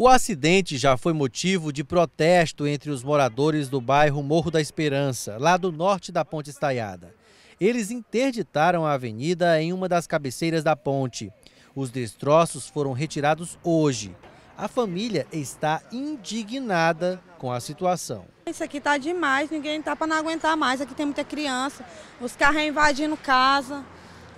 O acidente já foi motivo de protesto entre os moradores do bairro Morro da Esperança, lá do norte da Ponte Estaiada. Eles interditaram a avenida em uma das cabeceiras da ponte. Os destroços foram retirados hoje. A família está indignada com a situação. Isso aqui está demais, ninguém está para não aguentar mais. Aqui tem muita criança, os carros é invadindo casa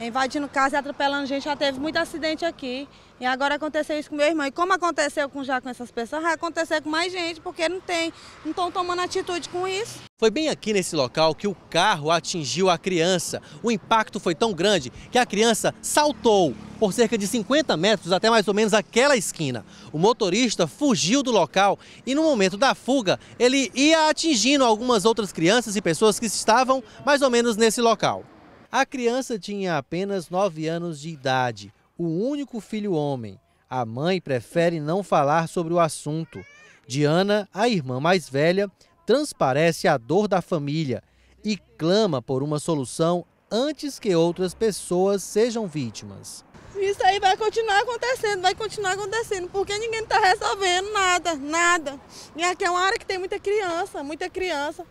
invadindo casa e atropelando gente. Já teve muito acidente aqui. E agora aconteceu isso com meu irmão. E como aconteceu com já com essas pessoas, vai acontecer com mais gente, porque não tem, não estão tomando atitude com isso. Foi bem aqui nesse local que o carro atingiu a criança. O impacto foi tão grande que a criança saltou por cerca de 50 metros até mais ou menos aquela esquina. O motorista fugiu do local e no momento da fuga, ele ia atingindo algumas outras crianças e pessoas que estavam mais ou menos nesse local. A criança tinha apenas 9 anos de idade, o único filho homem. A mãe prefere não falar sobre o assunto. Diana, a irmã mais velha, transparece a dor da família e clama por uma solução antes que outras pessoas sejam vítimas. Isso aí vai continuar acontecendo, vai continuar acontecendo, porque ninguém está resolvendo nada, nada. E aqui é uma área que tem muita criança, muita criança.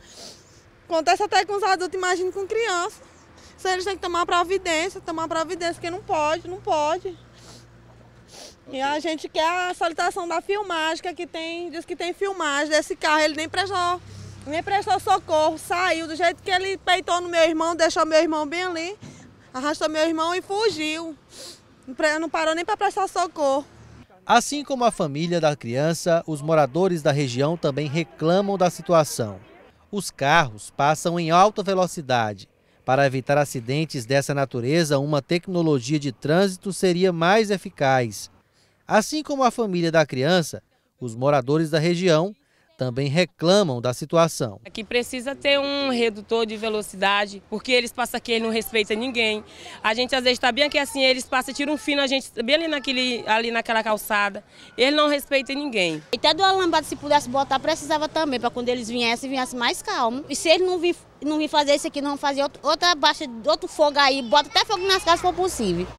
Acontece até com os adultos, imagina com criança. Então eles têm que tomar providência, tomar providência, que não pode, não pode. E a gente quer a solicitação da filmagem, que tem, diz que tem filmagem desse carro, ele nem prestou, nem prestou socorro, saiu do jeito que ele peitou no meu irmão, deixou meu irmão bem ali, arrastou meu irmão e fugiu. Não parou nem para prestar socorro. Assim como a família da criança, os moradores da região também reclamam da situação. Os carros passam em alta velocidade para evitar acidentes dessa natureza, uma tecnologia de trânsito seria mais eficaz. Assim como a família da criança, os moradores da região também reclamam da situação. Aqui precisa ter um redutor de velocidade, porque eles passam aqui e não respeita ninguém. A gente às vezes está bem aqui assim, eles passam, tiram um fino, a gente bem ali, naquele, ali naquela calçada. Ele não respeita ninguém. E até do alambado, se pudesse botar, precisava também, para quando eles viessem, viessem mais calmo. E se eles não vir, não vir fazer isso aqui, não fazer outro, outra baixa, outro fogo aí, bota até fogo nas casas se for possível.